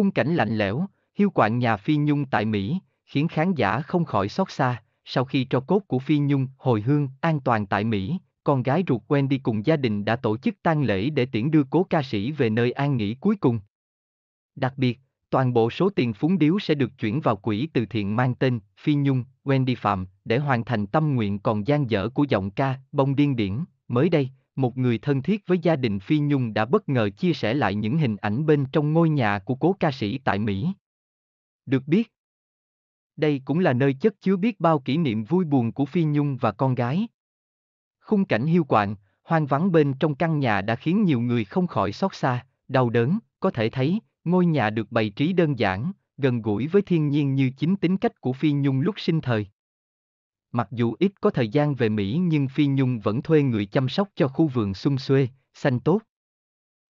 Khung cảnh lạnh lẽo, hiu quạng nhà Phi Nhung tại Mỹ, khiến khán giả không khỏi xót xa, sau khi cho cốt của Phi Nhung hồi hương an toàn tại Mỹ, con gái ruột Wendy cùng gia đình đã tổ chức tang lễ để tiễn đưa cố ca sĩ về nơi an nghỉ cuối cùng. Đặc biệt, toàn bộ số tiền phúng điếu sẽ được chuyển vào quỹ từ thiện mang tên Phi Nhung, Wendy Phạm để hoàn thành tâm nguyện còn gian dở của giọng ca Bông Điên Điển. Mới đây, một người thân thiết với gia đình Phi Nhung đã bất ngờ chia sẻ lại những hình ảnh bên trong ngôi nhà của cố ca sĩ tại Mỹ. Được biết, đây cũng là nơi chất chứa biết bao kỷ niệm vui buồn của Phi Nhung và con gái. Khung cảnh hiu quạnh, hoang vắng bên trong căn nhà đã khiến nhiều người không khỏi xót xa, đau đớn, có thể thấy, ngôi nhà được bày trí đơn giản, gần gũi với thiên nhiên như chính tính cách của Phi Nhung lúc sinh thời. Mặc dù ít có thời gian về Mỹ nhưng Phi Nhung vẫn thuê người chăm sóc cho khu vườn xung xuê, xanh tốt.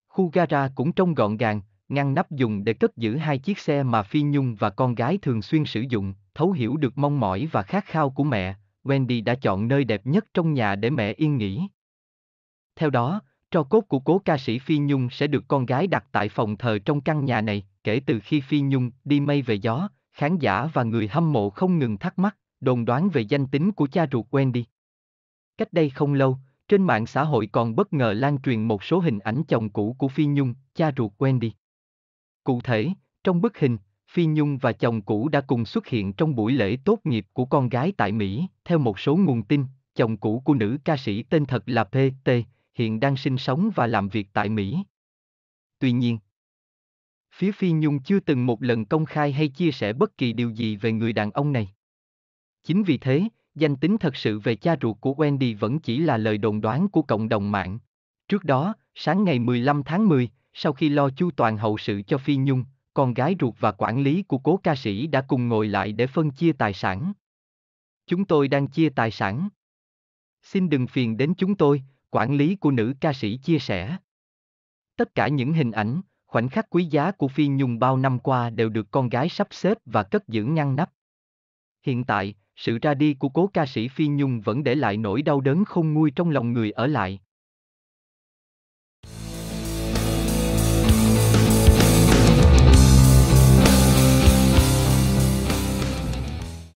Khu gara cũng trông gọn gàng, ngăn nắp dùng để cất giữ hai chiếc xe mà Phi Nhung và con gái thường xuyên sử dụng, thấu hiểu được mong mỏi và khát khao của mẹ, Wendy đã chọn nơi đẹp nhất trong nhà để mẹ yên nghỉ. Theo đó, tro cốt của cố ca sĩ Phi Nhung sẽ được con gái đặt tại phòng thờ trong căn nhà này, kể từ khi Phi Nhung đi mây về gió, khán giả và người hâm mộ không ngừng thắc mắc đồn đoán về danh tính của cha ruột Wendy. Cách đây không lâu, trên mạng xã hội còn bất ngờ lan truyền một số hình ảnh chồng cũ của Phi Nhung, cha ruột Wendy. Cụ thể, trong bức hình, Phi Nhung và chồng cũ đã cùng xuất hiện trong buổi lễ tốt nghiệp của con gái tại Mỹ, theo một số nguồn tin, chồng cũ của nữ ca sĩ tên thật là PT, hiện đang sinh sống và làm việc tại Mỹ. Tuy nhiên, phía Phi Nhung chưa từng một lần công khai hay chia sẻ bất kỳ điều gì về người đàn ông này. Chính vì thế, danh tính thật sự về cha ruột của Wendy vẫn chỉ là lời đồn đoán của cộng đồng mạng. Trước đó, sáng ngày 15 tháng 10, sau khi lo chu toàn hậu sự cho Phi Nhung, con gái ruột và quản lý của cố ca sĩ đã cùng ngồi lại để phân chia tài sản. Chúng tôi đang chia tài sản. Xin đừng phiền đến chúng tôi, quản lý của nữ ca sĩ chia sẻ. Tất cả những hình ảnh, khoảnh khắc quý giá của Phi Nhung bao năm qua đều được con gái sắp xếp và cất giữ ngăn nắp. Hiện tại, sự ra đi của cố ca sĩ Phi Nhung vẫn để lại nỗi đau đớn không nguôi trong lòng người ở lại.